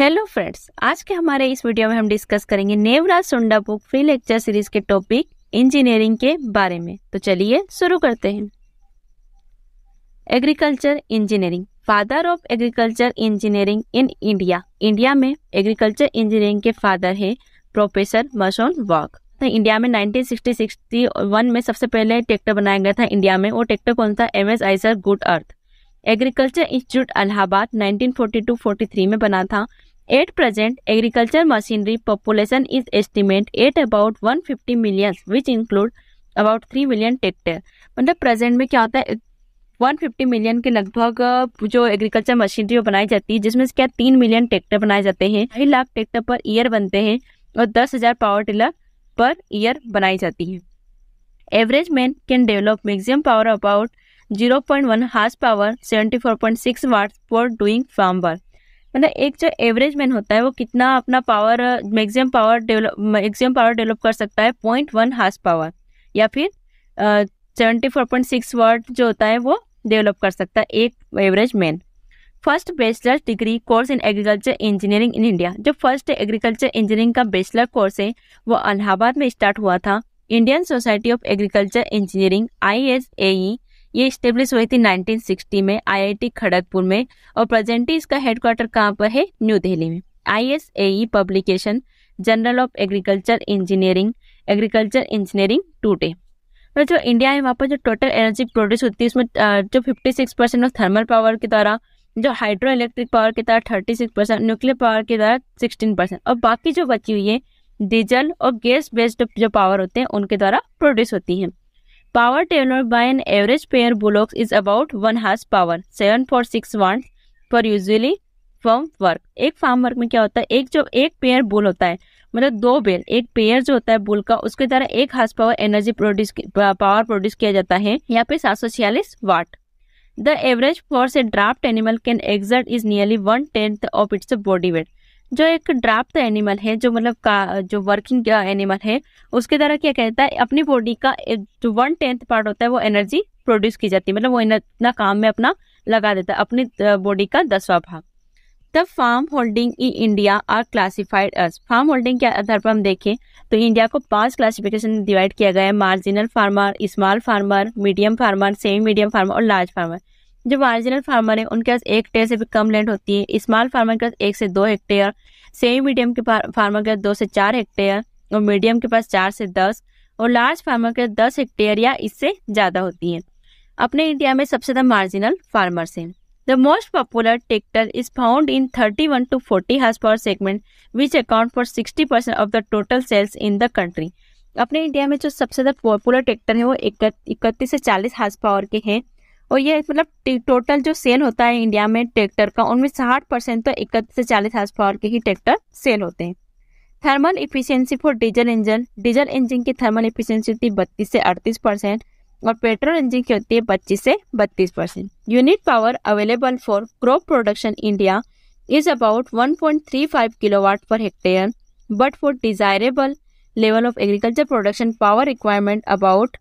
Hello friends आज के हमारे इस वीडियो में हम डिस्कस करेंगे नेवराज सुंडा बुक फ्री लेक्चर सीरीज के टॉपिक इंजीनियरिंग के बारे में तो चलिए शुरू करते हैं agriculture engineering father of agriculture engineering in India India में एग्रीकल्चर इंजीनियरिंग के फादर है प्रोफेसर मसोन वॉक तो इंडिया में 1960 में सबसे पहले ट्रैक्टर बनाया गया था इंडिया में वो ट्रैक्टर कौन था M S Eicher good earth agriculture institute Allahabad 1942-43 में बना था At present, agriculture machinery population is estimated at about 150 million, which include about 3 million tractor मतलब प्रेजेंट में क्या होता है 150 मिलियन के लगभग जो एग्रीकल्चर मशीनरी वो बनाई जाती है जिसमें से क्या तीन मिलियन ट्रैक्टर बनाए जाते हैं ढाई लाख ट्रैक्टर पर ईयर बनते हैं और दस हजार पावर टिलर पर ईयर बनाई जाती है average man can develop maximum power about zero point one horse power seventy four point six watt for doing farm work मतलब एक जो एवरेज मैन होता है वो कितना अपना power maximum power develop maximum power develop कर सकता है पॉइंट वन हार्स पावर या फिर seventy four point six watt जो होता है वो डेवलप कर सकता है एक average man first bachelor degree course in agriculture engineering in India जो फर्स्ट एग्रीकल्चर इंजीनियरिंग का बैचलर कोर्स है वो अलाहाबाद में स्टार्ट हुआ था Indian society of agriculture engineering I S A ये स्टेब्लिश हुई थी 1960 में आईआईटी खड़गपुर में और प्रेजेंटली इसका हेडक्वार्टर कहाँ पर है न्यू दिल्ली में I publication journal of agriculture engineering agriculture engineering today और तो जो इंडिया है वहाँ पर जो टोटल एनर्जी प्रोड्यूस होती है उसमें जो 56 परसेंट ऑफ थर्मल पावर के द्वारा जो हाइड्रो इलेक्ट्रिक पावर के द्वारा 36 परसेंट न्यूक्लियर पावर के द्वारा 16 परसेंट और बाकी जो बची हुई है डीजल और गैस बेस्ड जो पावर होते हैं उनके द्वारा प्रोड्यूस होती है Power tenor by an average pair bullock is about seven horsepower, six watts पर यूजली फॉर्म वर्क एक फार्म वर्क में क्या होता है एक जो एक पेयर बुल होता है मतलब दो बेल एक पेयर जो होता है बुल का उसके द्वारा एक हाथ power energy produce power produce किया जाता है यहाँ पे सात सौ छियालीस watt the average force draft animal can exert is nearly one tenth of its body weight जो एक ड्राफ्ट एनिमल है जो मतलब का जो वर्किंग एनिमल uh, है उसके द्वारा क्या कहता है अपनी बॉडी का जो वन टेंथ पार्ट होता है वो एनर्जी प्रोड्यूस की जाती है मतलब वो इतना काम में अपना लगा देता है अपनी बॉडी uh, का दसवा भाग the farm holding in India are classified as farm holding के आधार पर हम देखें तो इंडिया को पांच क्लासिफिकेशन डिवाइड किया गया है marginal farmer small farmer medium farmer semi medium farmer और लार्ज फार्मर जो मार्जिनल फार्मर है उनके पास एक हेक्टेयर से भी कम लैंड होती है स्मॉल फार्मर के पास एक से दो हेक्टेयर सेमी मीडियम के फार्मर के पास दो से चार हेक्टेयर और मीडियम के पास चार से दस और लार्ज फार्मर के दस हेक्टेयर या इससे ज़्यादा होती है अपने इंडिया में सबसे ज़्यादा मार्जिनल फार्मर्स हैं the most popular tractor is found in thirty one to forty horse power segment which account for sixty percent of the total sales in the country अपने इंडिया में जो सबसे ज़्यादा पॉपुलर ट्रैक्टर है वो इकतीस से चालीस हॉर्स पावर के हैं और ये मतलब टोटल जो सेल होता है इंडिया में ट्रैक्टर का उनमें साठ परसेंट तो इकतीस से चालीस हाउस पावर के ही ट्रैक्टर सेल होते हैं thermal efficiency for diesel engine diesel engine की थर्मल इफिशियंसी होती है बत्तीस से अड़तीस परसेंट और पेट्रोल इंजन की होती है पच्चीस से बत्तीस percent unit power available for crop production India is about 1.35 kilowatt per hectare but for desirable level of agriculture production power requirement about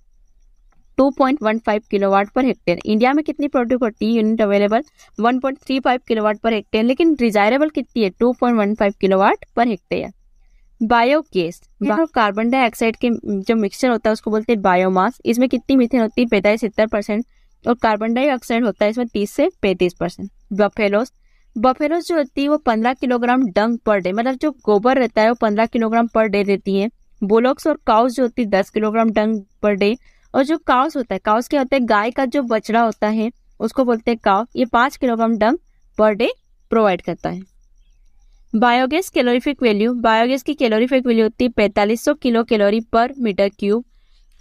2.15 kilowatt per hectare India में कितनी प्रोड्यूटी unit available 1.35 kilowatt per hectare लेकिन desirable कितनी है 2.15 kilowatt per hectare biogas bio carbon dioxide के जो mixture होता है उसको बोलते हैं बायोमास इसमें कितनी मिथेन होती है पैंतालीस सत्तर परसेंट और कार्बन डाइऑक्साइड होता है इसमें तीस से पैंतीस परसेंट बफेलोस बफेलोस जो होती है वो पंद्रह किलोग्राम डंग पर डे मतलब जो गोबर रहता है वो पंद्रह किलोग्राम पर डे देती है बोलोक्स और काउस जो होती है दस किलोग्राम डंग पर डे और जो काउस होता है काउस क्या होता है गाय का जो बछड़ा होता है उसको बोलते हैं काउ ये पाँच किलोग्राम डंग पर डे प्रोवाइड करता है बायोगैस कैलोरीफिक वैल्यू बायोगैस की कैलोरीफिक वैल्यू होती है पैंतालीस सौ kilo calorie per meter cube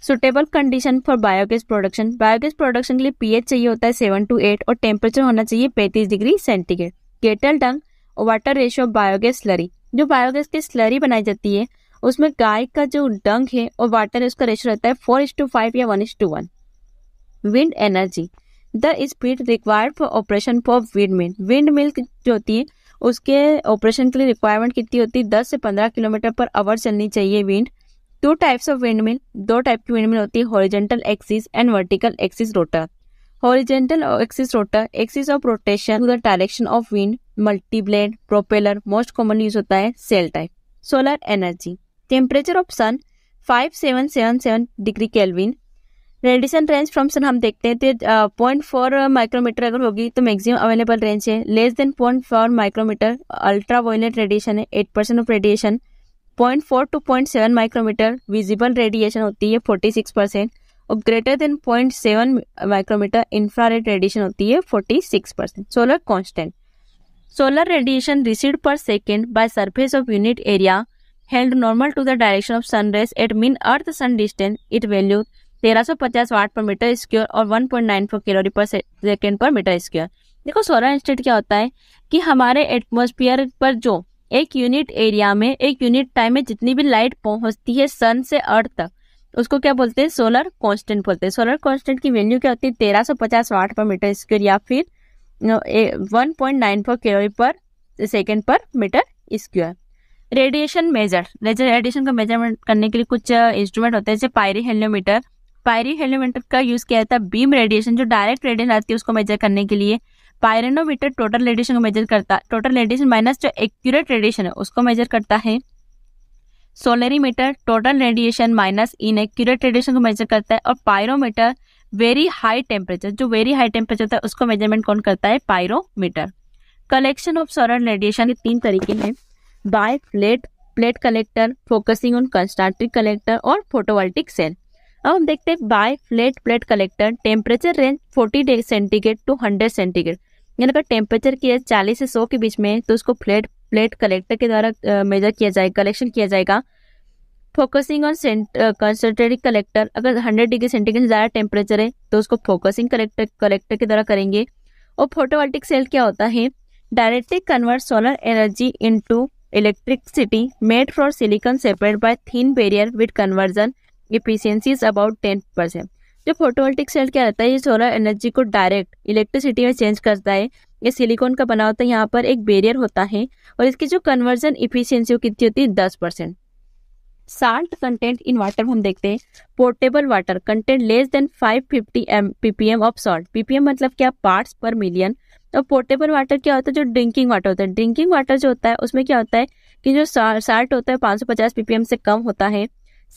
suitable condition for biogas production biogas production के लिए पीएच चाहिए होता है सेवन टू एट और टेम्परेचर होना चाहिए पैंतीस डिग्री सेंटीग्रेड केटल डंग और वाटर रेशियो बायोगैस स्लरी जो बायोगैस की स्लरी बनाई जाती है उसमें गाय का जो डंग है और वाटर है उसका रेशो रहता है फोर इज टू फाइव या one is to one wind energy the speed required for operation for wind mill wind mill जो होती है उसके ऑपरेशन के लिए रिक्वायरमेंट कितनी होती है दस से पंद्रह किलोमीटर पर आवर चलनी चाहिए wind two types of wind mill दो टाइप की विंड मिल होती है horizontal axis and vertical axis rotor horizontal axis rotor axis of rotation the direction of wind multiblade propeller most common use होता है sail type solar energy temperature of sun five seven seven seven degree Kelvin radiation range from sun हम देखते हैं तो point four micrometer अगर होगी तो maximum available range है less than point four micrometer ultra violet radiation है eight percent of radiation point four to point seven micrometer visible radiation होती है फोर्टी सिक्स परसेंट और greater than point seven micrometer infrared radiation होती है forty six percent solar constant solar radiation received per second by surface of unit area held to the direction of sun of at mean earth sun distance it value तेरह सौ पचास watt per meter square और one point nine four calorie per second per meter square देखो solar constant क्या होता है कि हमारे एटमोसफियर पर जो एक यूनिट एरिया में एक यूनिट टाइम में जितनी भी लाइट पहुंचती है सन से अर्थ तक उसको क्या बोलते हैं सोलर कांस्टेंट बोलते हैं सोलर कांस्टेंट की वैल्यू क्या होती है तेरह सौ पचास वाट पर मीटर स्क्वेयर या फिर one point nine four calorie per second per meter square radiation measure radiation का मेजरमेंट करने के लिए कुछ इंस्ट्रूमेंट होते हैं जैसे पायरी हेलोमीटर पायरी हेलोमीटर का यूज़ किया जाता है बीम रेडिएशन जो डायरेक्ट रेडिएशन आती है उसको मेजर करने के लिए पायरेनोमीटर टोटल रेडिएशन को मेजर करता है टोटल रेडिएशन माइनस जो एक्यूरेट रेडिएशन है उसको मेजर करता है solarimeter total radiation minus in accurate radiation को मेजर करता है और पायरोमीटर वेरी हाई टेम्परेचर जो वेरी हाई टेम्परेचर होता है उसको मेजरमेंट कौन करता है pyrometer collection of solar radiation के तीन तरीके हैं by flat plate collector focusing on concentric collector और फोटोवोल्टिक सेल अब हम देखते हैं by flat plate collector temperature range 40 centigrade to 100 centigrade यानी अगर टेम्परेचर की है चालीस से सौ के बीच में तो उसको फ्लेट प्लेट कलेक्टर के द्वारा मेजर किया जाएगा कलेक्शन किया जाएगा फोकसिंग ऑन कंसनट्रेटिक कलेक्टर अगर हंड्रेड डिग्री सेंटीग्रेड से ज़्यादा टेम्परेचर है तो उसको फोकसिंग कलेक्टर कलेक्टर के द्वारा करेंगे और फोटोवोल्टिक सेल क्या होता है directly convert solar energy into electricity made for silicon separated by thin barrier with conversion efficiency is about 10 percent जो फोटोवोल्टिक सेल क्या रहता है ये सोलर एनर्जी को डायरेक्ट इलेक्ट्रिसिटी में चेंज करता है ये सिलिकॉन का बना होता है यहाँ पर एक बेरियर होता है और इसकी जो कन्वर्जन इफिशियंसी कितनी होती है दस percent salt content in water हम देखते हैं potable water content less than five fifty M ppm of salt ppm मतलब क्या पार्ट्स पर मिलियन तो पोर्टेबल वाटर क्या होता है जो ड्रिंकिंग वाटर होता है ड्रिंकिंग वाटर जो होता है उसमें क्या होता है कि जो साल्ट होता है 550 ppm से कम होता है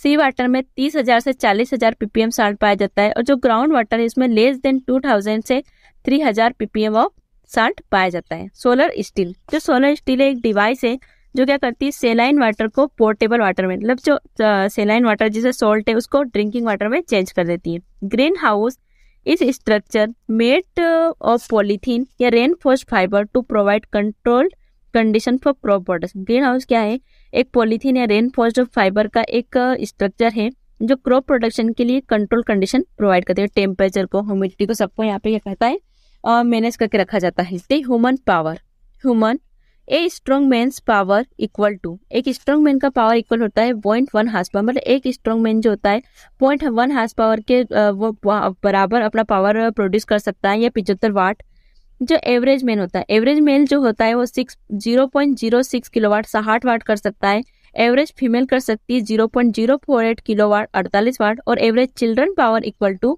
सी वाटर में 30,000 से 40,000 ppm साल्ट पाया जाता है और जो ग्राउंड वाटर है इसमें लेस देन 2000 से 3000 ppm ऑफ साल्ट पाया जाता है सोलर स्टील जो सोलर स्टील एक डिवाइस है जो क्या करती है सेलाइन वाटर को पोर्टेबल वाटर में मतलब जो सेलाइन वाटर जिसे सोल्ट है उसको ड्रिंकिंग वाटर में चेंज कर देती है green house is structure made of polythene or reinforce fibre to provide controlled condition for crop production green house क्या है एक पॉलीथीन या रेनफोर्स फाइबर का एक स्ट्रक्चर uh, है जो क्रॉप प्रोडक्शन के लिए कंट्रोल कंडीशन प्रोवाइड करते हैं टेम्परेचर को ह्यूमिडिटी को सबको यहाँ पे क्या कहता है मैनेज uh, करके रखा जाता है human power human a strong man power equal to एक स्ट्रॉन्ग मैन का पावर इक्वल होता है पॉइंट वन हार्स पावर मतलब एक स्ट्रॉन्ग मैन जो होता है पॉइंट वन हार्स पावर के वो बराबर अपना पावर प्रोड्यूस कर सकता है या पिचहत्तर वाट जो एवरेज मैन होता है एवरेज मेल जो होता है वो six zero point zero six kilo watt साठ वाट कर सकता है एवरेज फीमेल कर सकती है zero point zero four eight kilo watt अड़तालीस वाट और average children power equal to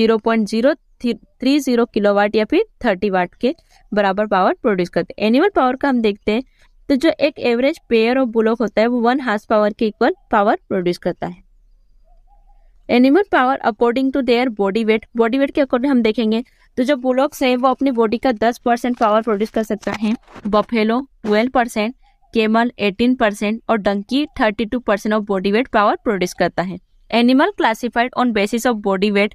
zero point zero three zero kilo watt या फिर थर्टी वाट के बराबर पावर प्रोड्यूस करते हैं एनिमल पावर का हम देखते हैं तो जो एक एवरेज पेयर ऑफ बुलोक होता है वो वन हाउस पावर के इक्वल पावर प्रोड्यूस करता है animal power according to their body weight body weight के अकॉर्डिंग हम देखेंगे तो जो बुलॉक्स हैं वो अपनी बॉडी का दस परसेंट पावर प्रोड्यूस कर सकता है buffalo twelve percent camel eighteen percent और donkey thirty two percent of body weight power produce करता है animal classified on basis of body weight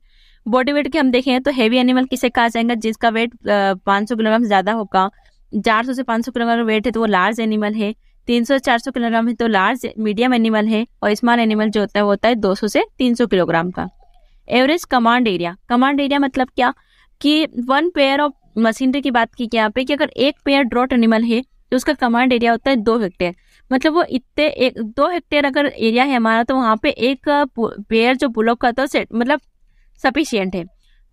body weight के हम देखें तो हैवी एनिमल किसे कहा जाएगा जिसका वेट पाँच सौ किलोग्राम ज़्यादा होगा चार सौ से पाँच सौ किलोग्राम वेट है तो वो लार्ज एनिमल है तीन सौ चार सौ किलोग्राम है तो लार्ज मीडियम एनिमल है और स्मॉल एनिमल जो होता है वो होता है दो सौ से तीन सौ किलोग्राम का average command area command area मतलब क्या कि वन पेयर ऑफ मशीनरी की बात की कि यहाँ पे कि अगर एक पेयर ड्रॉट एनिमल है तो उसका कमांड एरिया होता है दो हेक्टेयर मतलब वो इतने एक दो हेक्टेयर अगर एरिया है हमारा तो वहाँ पे एक पेयर जो बुलॉक का होता है मतलब सफिशियंट है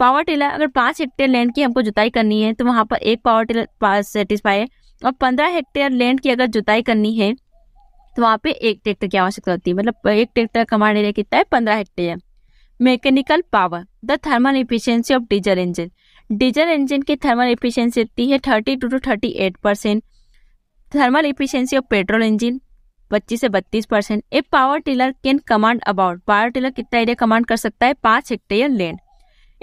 पावर टिलर अगर पाँच हेक्टेयर लैंड की हमको जुताई करनी है तो वहाँ पर एक पावर टिलर सेटिस्फाई है और पंद्रह हेक्टेयर लैंड की अगर जुताई करनी है तो वहाँ पे एक ट्रैक्टर की आवश्यकता होती है मतलब एक ट्रैक्टर कमांड एरिया कितना है पंद्रह hectare mechanical power the thermal efficiency of diesel engine diesel engine की थर्मल इफिशियंसी होती है thirty two to thirty eight percent thermal efficiency of petrol engine पच्चीस से बत्तीस percent a power tiller can command about power tiller कितना area command कर सकता है पाँच hectare land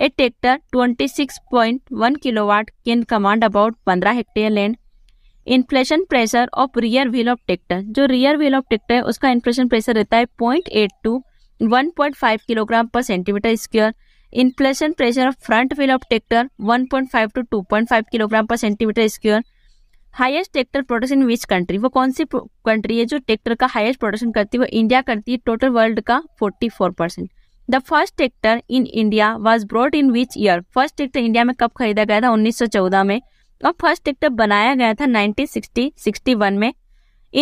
a tractor twenty six point one kilowatt can command about पंद्रह hectare land inflation pressure of rear wheel of tractor जो rear wheel of tractor है उसका inflation pressure रहता है point eight two one point five kilogram per centimetre square inflation pressure of front wheel of tractor one point five two two point five kilogram per centimetre square highest tractor production in which country वो कौन सी country है जो tractor का highest production करती है वो India करती है टोटल वर्ल्ड का 44 percent the first tractor in India was brought in which year first tractor India में कब खरीदा गया था चौदह में और फर्स्ट ट्रैक्टर बनाया गया था सिक्सटी वन में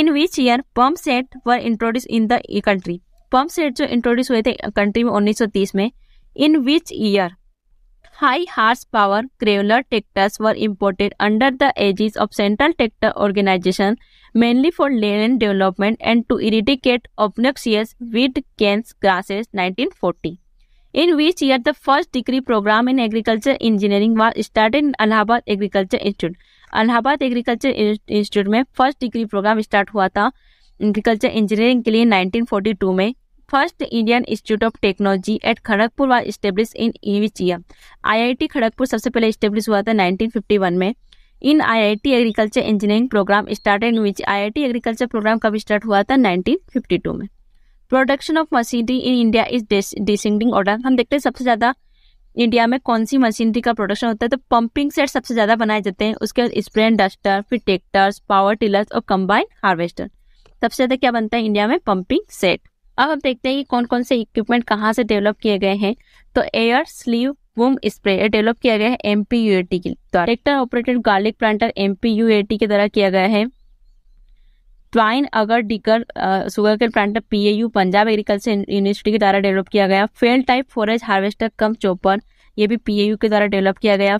in which year pump set were introduce in the country pump set जो इंट्रोड्यूस हुए थे कंट्री में तीस में in which year high horsepower Crayola tractors were imported under the aegis of Central Tractor Organization mainly for land development and to eradicate obnoxious weed canes grasses 1940 in which year the first degree program in agriculture engineering was started in Allahabad Agriculture Institute. Allahabad agriculture institute में first degree programme start हुआ था agriculture engineering के लिए 1942 में First Indian Institute of Technology at Kharagpur was established in I I T Kharagpur सबसे पहले establish हुआ था 1951 में in IIT agriculture engineering programme start in which IIT agriculture programme कब स्टार्ट हुआ था 1952 में production of machinery in India is descending order हम देखते हैं सबसे ज़्यादा इंडिया में कौन सी मशीनरी का प्रोडक्शन होता है तो पंपिंग सेट सबसे ज़्यादा बनाए जाते हैं उसके बाद स्प्रे डस्टर फिर ट्रैक्टर्स पावर टिलर्स और कंबाइन हार्वेस्टर सबसे ज़्यादा क्या बनता है इंडिया में पंपिंग सेट अब हम देखते हैं कि कौन कौन से इक्विपमेंट कहाँ से डेवलप किए गए हैं तो air sleeve boom spray develop किया गया है M P U A T के द्वारा tractor operated garlic planter M P U A T के द्वारा किया गया है ट्वाइन अगर डिकर सुगर के planter P A U Punjab agriculture university के द्वारा डेवलप किया गया flail type forage harvester cum chopper ये भी पी ए यू के द्वारा डेवलप किया गया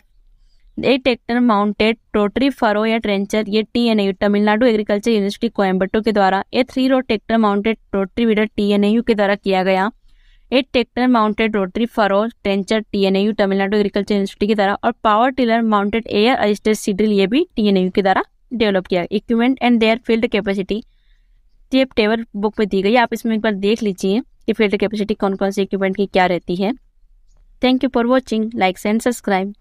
a tractor mounted rotary furrow या ट्रेंचर ये T N U Tamil Nadu agriculture university Coimbatore के द्वारा a three row tractor mounted rotary weeder T N U के द्वारा किया गया a tractor mounted rotary furrow trencher T N U Tamil Nadu agriculture university के द्वारा और power tiller mounted air assisted seed drill ये भी टी एन यू के द्वारा डेवलप किया equipment and their field capacity ये टेबल बुक में दी गई आप इसमें एक बार देख लीजिए कि फील्ड कैपेसिटी कौन कौन से इक्विपमेंट की क्या रहती है thank you for watching likes and subscribe